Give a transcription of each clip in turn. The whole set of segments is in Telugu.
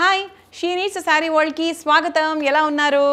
Hi, షీనీస్ శారీ వరల్డ్కి స్వాగతం ఎలా ఉన్నారు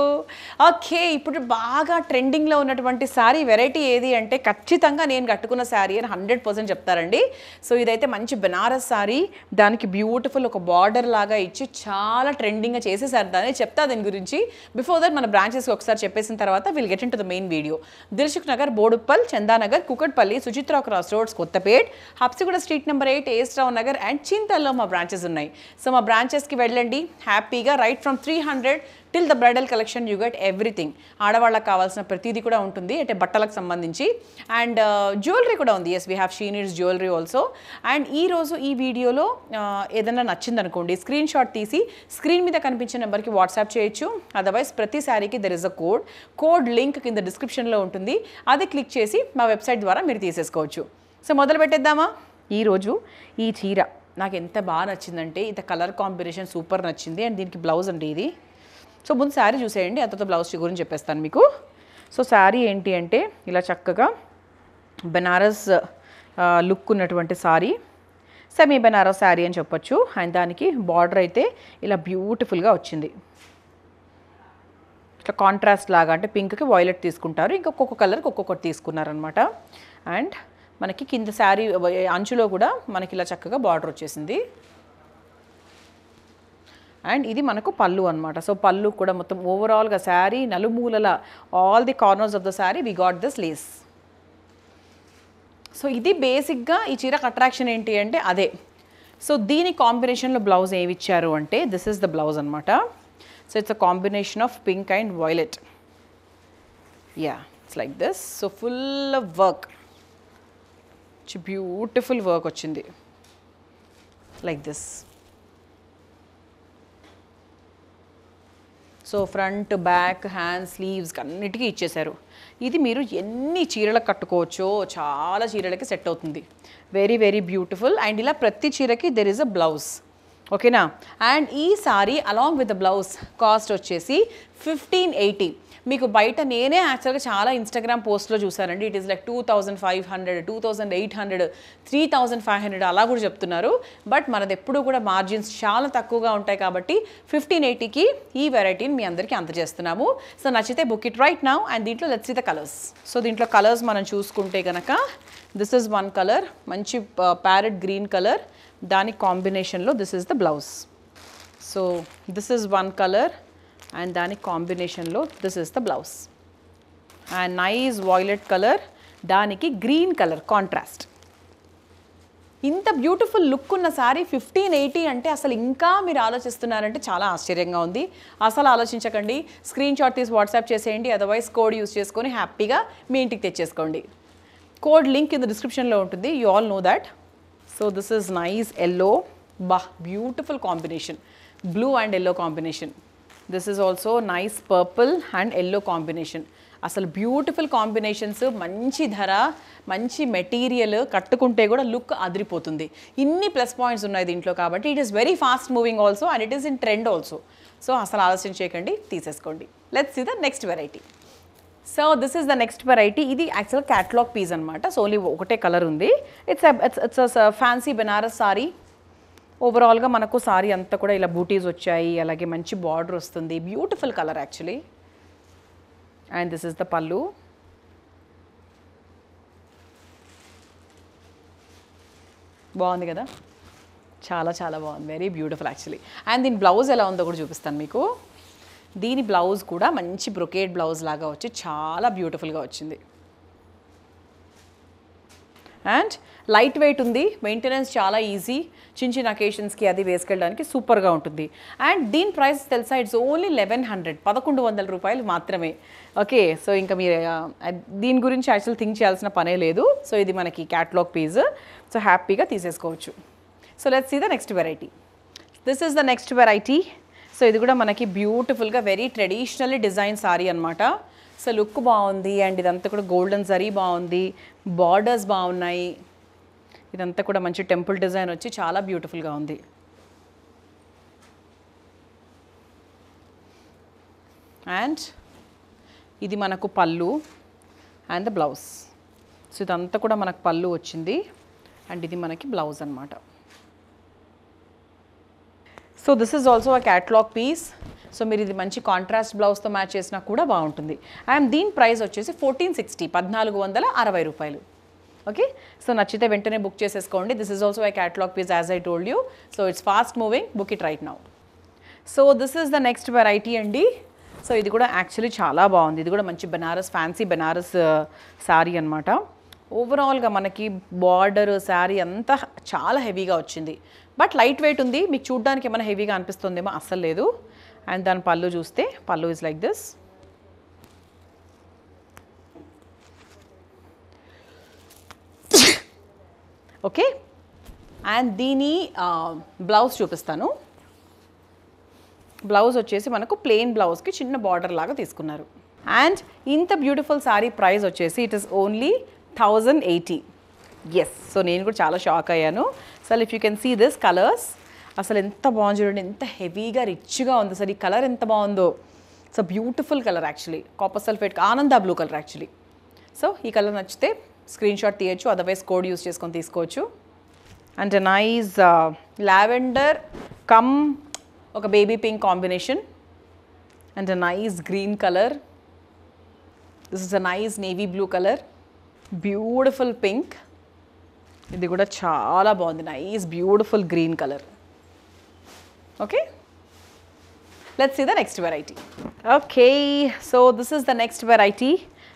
ఓకే ఇప్పుడు బాగా ట్రెండింగ్లో ఉన్నటువంటి శారీ వెరైటీ ఏది అంటే ఖచ్చితంగా నేను కట్టుకున్న శారీ అని హండ్రెడ్ పర్సెంట్ చెప్తారండి సో ఇదైతే మంచి బెనారస్ శారీ దానికి బ్యూటిఫుల్ ఒక బార్డర్ లాగా ఇచ్చి చాలా ట్రెండింగ్గా చేసేసారు దాన్ని చెప్తా దీని గురించి బిఫోర్ దట్ మన బ్రాంచెస్కి ఒకసారి చెప్పేసిన తర్వాత will get into the main video Dilsukhnagar Boduppal Chandanagar Kukatpally Suchitra cross roads Kothapet Habsiguda street number eight A S Rao Nagar and చింతల్లో మా బ్రాంచెస్ ఉన్నాయి సో మా బ్రాంచెస్కి వెళ్ళండి హ్యాపీగా right from three hundred till the bridal collection you get everything ఆడవాళ్ళకి కావాల్సిన ప్రతిదీ కూడా ఉంటుంది అంటే బట్టలకు సంబంధించి అండ్ జ్యువెలరీ uh, కూడా ఉంది ఎస్ వీ హ్యావ్ షీనిర్స్ జ్యువెలరీ ఆల్సో అండ్ ఈరోజు ఈ వీడియోలో uh, ఏదైనా నచ్చిందనుకోండి స్క్రీన్ షాట్ తీసి స్క్రీన్ మీద కనిపించే నెంబర్కి వాట్సాప్ చేయొచ్చు అదర్వైజ్ ప్రతి శారీకి there is a code code link కింద డిస్క్రిప్షన్లో ఉంటుంది అది క్లిక్ చేసి మా వెబ్సైట్ ద్వారా మీరు తీసేసుకోవచ్చు సో మొదలు పెట్టేద్దామా ఈరోజు ఈ చీర నాకు ఎంత బాగా నచ్చిందంటే ఇంత కలర్ కాంబినేషన్ సూపర్ నచ్చింది అండ్ దీనికి బ్లౌజ్ అండి ఇది సో ముందు శారీ చూసేయండి అంతతో బ్లౌజ్ గురించి చెప్పేస్తాను మీకు సో శారీ ఏంటి అంటే ఇలా చక్కగా బెనారస్ లుక్ ఉన్నటువంటి శారీ సెమీ బెనారస్ శారీ అని చెప్పొచ్చు అండ్ దానికి బార్డర్ అయితే ఇలా బ్యూటిఫుల్గా వచ్చింది ఇట్లా కాంట్రాస్ట్ లాగా అంటే పింక్కి వాయిలెట్ తీసుకుంటారు ఇంకొక్కొక్క కలర్కి ఒక్కొక్కటి తీసుకున్నారనమాట అండ్ మనకి కింద శారీ అంచులో కూడా మనకి ఇలా చక్కగా బార్డర్ వచ్చేసింది అండ్ ఇది మనకు పళ్ళు అనమాట సో పళ్ళు కూడా మొత్తం ఓవరాల్గా శారీ నలుమూలల all the corners of the sari we got this lace so ఇది బేసిక్గా ఈ చీరకు అట్రాక్షన్ ఏంటి అంటే అదే సో దీని కాంబినేషన్లో బ్లౌజ్ ఏమి ఇచ్చారు అంటే దిస్ ఇస్ ద బ్లౌజ్ అనమాట so it's a combination of pink and violet yeah it's like this so full work మంచి బ్యూటిఫుల్ వర్క్ వచ్చింది like this so front back hand స్లీవ్స్కి అన్నిటికీ ఇచ్చేశారు ఇది మీరు ఎన్ని చీరలకు కట్టుకోవచ్చో చాలా చీరలకి సెట్ అవుతుంది వెరీ వెరీ బ్యూటిఫుల్ అండ్ ఇలా ప్రతి చీరకి దెర్ ఈజ్ అ బ్లౌజ్ ఓకేనా అండ్ ఈ sari along with the blouse cost వచ్చేసి ఫిఫ్టీన్ ఎయిటీ మీకు బయట నేనే యాక్చువల్గా చాలా ఇన్స్టాగ్రామ్ పోస్ట్లో చూసానండి it is like two thousand five hundred two thousand eight hundred three thousand five hundred అలా కూడా చెప్తున్నారు బట్ మనది ఎప్పుడూ కూడా మార్జిన్స్ చాలా తక్కువగా ఉంటాయి కాబట్టి ఫిఫ్టీన్ ఎయిటీకి ఈ వెరైటీని మీ అందరికీ అందజేస్తున్నాము సో నచ్చితే book it right now and దీంట్లో లెట్స్ ద కలర్స్ సో దీంట్లో కలర్స్ మనం చూసుకుంటే కనుక దిస్ ఇస్ వన్ కలర్ మంచి ప్యారెట్ గ్రీన్ కలర్ దాని కాంబినేషన్లో this is the blouse so this is one colour and దానికి కాంబినేషన్లో this is the blouse and nice violet colour దానికి గ్రీన్ కలర్ కాంట్రాస్ట్ ఇంత బ్యూటిఫుల్ లుక్ ఉన్న శారీ ఫిఫ్టీన్ ఎయిటీ అంటే అసలు ఇంకా మీరు ఆలోచిస్తున్నారంటే చాలా ఆశ్చర్యంగా ఉంది అసలు ఆలోచించకండి స్క్రీన్ షాట్ తీసి వాట్సాప్ చేసేయండి అదర్వైజ్ కోడ్ యూస్ చేసుకొని హ్యాపీగా మీ ఇంటికి తెచ్చేసుకోండి కోడ్ లింక్ ద డిస్క్రిప్షన్లో ఉంటుంది you all know that so this is nice yellow బా beautiful combination blue and yellow combination this is also nice purple and yellow combination అసలు బ్యూటిఫుల్ కాంబినేషన్స్ మంచి ధర మంచి మెటీరియల్ కట్టుకుంటే కూడా లుక్ అదిరిపోతుంది ఇన్ని ప్లస్ పాయింట్స్ ఉన్నాయి దీంట్లో కాబట్టి it is very fast moving also and it is in trend also so అసలు ఆలోచన చేయకండి తీసేసుకోండి let's see the next variety so this is the next variety ఇది యాక్చువల్ క్యాట్లాగ్ పీస్ అనమాట సో ఓన్లీ ఒకటే కలర్ ఉంది it's it's fancy Banaras sari ఓవరాల్గా మనకు సారీ అంతా కూడా ఇలా బూటీస్ వచ్చాయి అలాగే మంచి బార్డర్ వస్తుంది beautiful colour actually and this is the pallu బాగుంది కదా చాలా చాలా బాగుంది వెరీ బ్యూటిఫుల్ యాక్చువల్లీ అండ్ దీని బ్లౌజ్ ఎలా ఉందో కూడా చూపిస్తాను మీకు దీని బ్లౌజ్ కూడా మంచి బ్రొకేట్ బ్లౌజ్ లాగా వచ్చి చాలా బ్యూటిఫుల్గా వచ్చింది అండ్ లైట్ వెయిట్ ఉంది మెయింటెనెన్స్ చాలా ఈజీ చిన్న చిన్న అకేషన్స్కి అది వేసుకెళ్ళడానికి సూపర్గా ఉంటుంది అండ్ దీని ప్రైస్ తెలుసా ఇట్స్ ఓన్లీ లెవెన్ హండ్రెడ్ పదకొండు వందల రూపాయలు మాత్రమే ఓకే సో ఇంకా మీరు దీని గురించి యాక్చువల్ థింక్ చేయాల్సిన పనే లేదు సో ఇది మనకి క్యాటలాగ్ పీజ్ సో హ్యాపీగా తీసేసుకోవచ్చు so let's see the next variety this is the next variety so ఇది కూడా మనకి బ్యూటిఫుల్గా వెరీ ట్రెడిషనల్ డిజైన్ సారీ అనమాట సో లుక్ బాగుంది అండ్ ఇదంతా కూడా గోల్డెన్ జరీ బాగుంది బార్డర్స్ బాగున్నాయి ఇదంతా కూడా మంచి టెంపుల్ డిజైన్ వచ్చి చాలా బ్యూటిఫుల్గా ఉంది అండ్ ఇది మనకు పళ్ళు అండ్ బ్లౌజ్ సో ఇదంతా కూడా మనకు పళ్ళు వచ్చింది అండ్ ఇది మనకి బ్లౌజ్ అనమాట so this is also a catalogue piece so మీరు ఇది మంచి కాంట్రాస్ట్ బ్లౌజ్తో మ్యాచ్ చేసినా కూడా బాగుంటుంది అండ్ దీని ప్రైస్ వచ్చేసి ఫోర్టీన్ సిక్స్టీ పద్నాలుగు వందల అరవై రూపాయలు ఓకే సో నచ్చితే వెంటనే బుక్ చేసేసుకోండి this is also a catalogue piece as I told you so it's fast moving book it right now so this is the next variety అండి సో ఇది కూడా యాక్చువల్లీ చాలా బాగుంది ఇది కూడా మంచి బెనారస్ ఫ్యాన్సీ బెనారస్ శారీ అనమాట ఓవరాల్గా మనకి బార్డర్ శారీ అంతా చాలా హెవీగా వచ్చింది బట్ లైట్ వెయిట్ ఉంది మీకు చూడడానికి ఏమైనా హెవీగా అనిపిస్తుందేమో అస్సలు లేదు అండ్ దాని పళ్ళు చూస్తే pallu is like this okay and దీని బ్లౌజ్ చూపిస్తాను బ్లౌజ్ వచ్చేసి మనకు ప్లెయిన్ బ్లౌజ్కి చిన్న బార్డర్ లాగా తీసుకున్నారు అండ్ ఇంత బ్యూటిఫుల్ శారీ ప్రైస్ వచ్చేసి it is only thousand eighty yes so నేను కూడా చాలా షాక్ అయ్యాను so if you can see this colours అసలు ఎంత బాగుంది చూడండి ఎంత హెవీగా రిచ్గా ఉంది అసలు ఈ కలర్ ఎంత బాగుందో so beautiful colour actually copper sulphate ఆనంద బ్లూ కలర్ యాక్చువల్లీ సో ఈ కలర్ నచ్చితే స్క్రీన్ షాట్ తీయచ్చు అదర్వైజ్ కోడ్ యూస్ చేసుకొని తీసుకోవచ్చు అండ్ నైస్ లావెండర్ కమ్ ఒక baby pink combination and nice green colour this is a nice navy blue colour beautiful pink ఇది కూడా చాలా బాగుంది nice beautiful green colour okay let's see the next variety okay so this is the next variety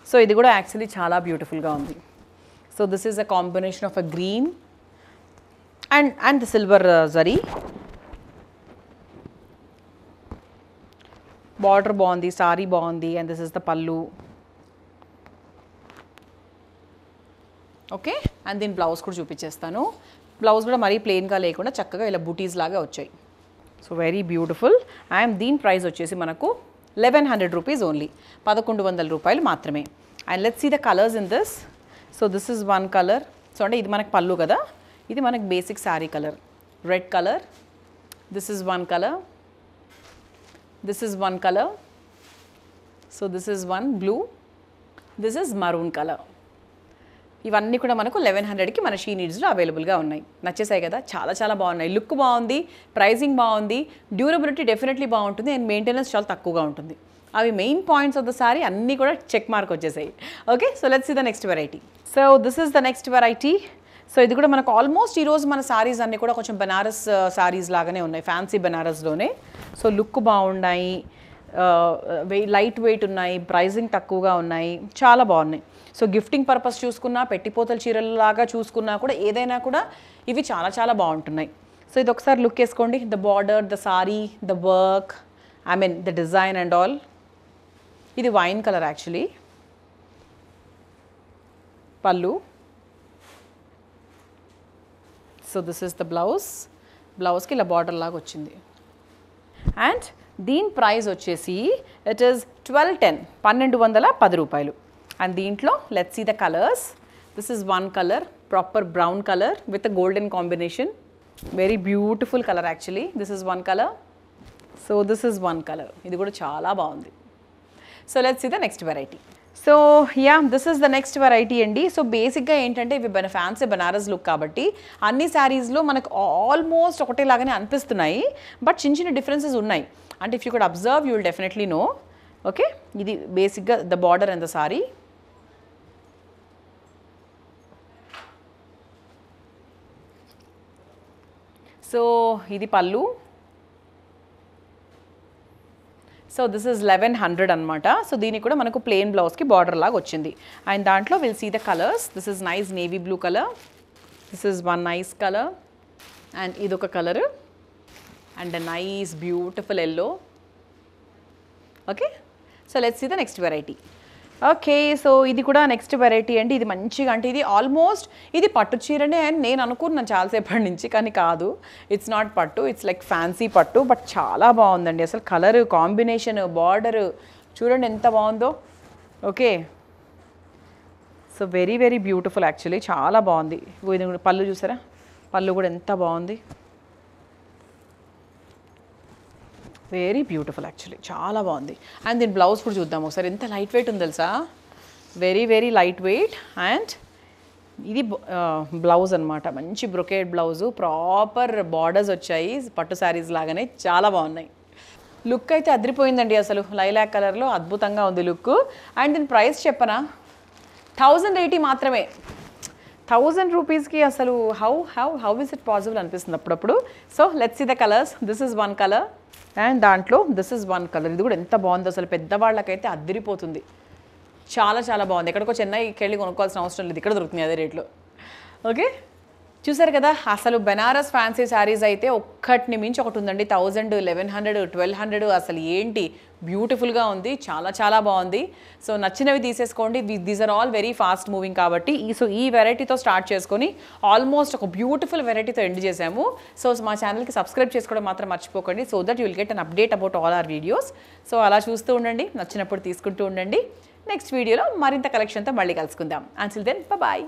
so ఇది కూడా యాక్చువల్లీ చాలా బ్యూటిఫుల్గా ఉంది so this is a combination of a green and and the silver zari border బాగుంది సారీ బాగుంది and this is the pallu okay and దీని బ్లౌజ్ కూడా చూపించేస్తాను బ్లౌజ్ కూడా మరీ ప్లెయిన్గా లేకుండా చక్కగా ఇలా బూటీస్ లాగా వచ్చాయి సో వెరీ బ్యూటిఫుల్ అండ్ దీని ప్రైస్ వచ్చేసి మనకు లెవెన్ హండ్రెడ్ రూపీస్ ఓన్లీ పదకొండు వందల రూపాయలు మాత్రమే and let see the colours in this so this is one colour so అంటే ఇది మనకు పళ్ళు కదా ఇది మనకు basic sari colour red colour this is one colour this is one colour so this is one blue this is maroon colour ఇవన్నీ కూడా మనకు లెవెన్ హండ్రెడ్కి మన షీ నీడ్స్లో అవైలబుల్గా ఉన్నాయి నచ్చేసాయి కదా చాలా చాలా బాగున్నాయి లుక్ బాగుంది ప్రైజింగ్ బాగుంది డ్యూరబిలిటీ డెఫినెట్లీ బాగుంటుంది అండ్ మెయింటెనెన్స్ చాలా తక్కువగా ఉంటుంది అవి main points of the sari అన్నీ కూడా చెక్ మార్క్ వచ్చేసాయి ఓకే సో లెట్స్ ఇ the next variety so this is the next variety so ఇది కూడా మనకు ఆల్మోస్ట్ ఈరోజు మన సారీస్ అన్నీ కూడా కొంచెం బనారస్ సారీస్ uh, లాగానే ఉన్నాయి ఫ్యాన్సీ బనారస్లోనే సో లుక్ బాగున్నాయి లైట్ వెయిట్ ఉన్నాయి ప్రైజింగ్ తక్కువగా ఉన్నాయి చాలా బాగున్నాయి సో గిఫ్టింగ్ పర్పస్ చూసుకున్నా పెట్టిపోతల చీరలలాగా చూసుకున్నా కూడా ఏదైనా కూడా ఇవి చాలా చాలా బాగుంటున్నాయి సో ఇది ఒకసారి లుక్ వేసుకోండి the border the sari the work I mean the design and all ఇది wine colour actually pallu so this is the blouse బ్లౌజ్కి ఇలా బార్డర్ లాగా వచ్చింది అండ్ దీని ప్రైస్ వచ్చేసి ఇట్ ఈస్ ట్వెల్వ్ టెన్ పన్నెండు వందల పది రూపాయలు అండ్ దీంట్లో let see the colours this is one colour proper brown colour with golden combination very beautiful colour actually this is one colour so this is one colour ఇది కూడా చాలా బాగుంది so let's see the next variety so yeah this is the next variety అండి సో బేసిక్గా ఏంటంటే ఇవి బ ఫ్యాన్సీ బనారస్ లుక్ కాబట్టి అన్ని శారీస్లో మనకు ఆల్మోస్ట్ ఒకటేలాగానే అనిపిస్తున్నాయి బట్ చిన్న చిన్న డిఫరెన్సెస్ ఉన్నాయి అంటే if you could observe you will definitely know okay ఇది బేసిక్గా the border and the sari so ఇది pallu so this is eleven hundred అనమాట సో దీనికి కూడా మనకు ప్లెయిన్ బ్లౌజ్కి బార్డర్ లాగా వచ్చింది అండ్ దాంట్లో will see the colours this is nice navy blue colour this is one nice colour and ఇదొక colour and nice beautiful yellow okay so let's see the next variety okay so ఇది కూడా నెక్స్ట్ వెరైటీ అండి ఇది మంచిగా అంటే ఇది ఆల్మోస్ట్ ఇది పట్టు చీరనే అని నేను అనుకున్నాను చాలాసేపటి నుంచి కానీ కాదు it's not pattu it's like fancy pattu but చాలా బాగుందండి అసలు కలర్ కాంబినేషన్ బార్డర్ చూడండి ఎంత బాగుందో okay so very very beautiful actually చాలా బాగుంది పళ్ళు చూసారా పళ్ళు కూడా ఎంత బాగుంది వెరీ బ్యూటిఫుల్ యాక్చువల్లీ చాలా బాగుంది అండ్ దీని బ్లౌజ్ కూడా చూద్దాం ఒకసారి ఎంత లైట్ వెయిట్ ఉంది తెలుసా very very light weight and ఇది బ్లౌజ్ అనమాట మంచి బ్రొకేడ్ బ్లౌజు ప్రాపర్ బార్డర్స్ వచ్చాయి పట్టు శారీస్ లాగానే చాలా బాగున్నాయి లుక్ అయితే అదిరిపోయిందండి అసలు లైలాక్ కలర్లో అద్భుతంగా ఉంది లుక్ అండ్ దీని ప్రైస్ చెప్పనా థౌజండ్ ఎయిటీ మాత్రమే థౌజండ్ రూపీస్కి అసలు how how how is it possible అనిపిస్తుంది అప్పుడప్పుడు so let's see the colours this is one colour and దాంట్లో దిస్ ఇస్ వన్ కలర్ ఇది కూడా ఎంత బాగుందో అసలు పెద్దవాళ్ళకైతే అద్దరిపోతుంది చాలా చాలా బాగుంది ఎక్కడికో చెన్నైకి వెళ్ళి కొనుక్కోవాల్సిన అవసరం లేదు ఇక్కడ దొరుకుతుంది అదే రేట్లో ఓకే చూసారు కదా అసలు బెనారస్ ఫ్యాన్సీ శారీస్ అయితే ఒక్కటిని మించి ఒకటి ఉందండి thousand eleven hundred twelve hundred అసలు ఏంటి బ్యూటిఫుల్గా ఉంది చాలా చాలా బాగుంది సో నచ్చినవి తీసేసుకోండి these are all very fast moving కాబట్టి ఈ సో ఈ వెరైటీతో స్టార్ట్ చేసుకొని ఆల్మోస్ట్ ఒక బ్యూటిఫుల్ వెరైటీతో ఎండ్ చేసాము సో మా ఛానల్కి సబ్స్క్రైబ్ చేసుకోవడం మాత్రం మర్చిపోకండి so that you'll get an update about all our videos so అలా చూస్తూ ఉండండి నచ్చినప్పుడు తీసుకుంటూ ఉండండి నెక్స్ట్ వీడియోలో మరింత కలెక్షన్తో మళ్ళీ కలుసుకుందాం అన్సిల్ దెన్ బాయ్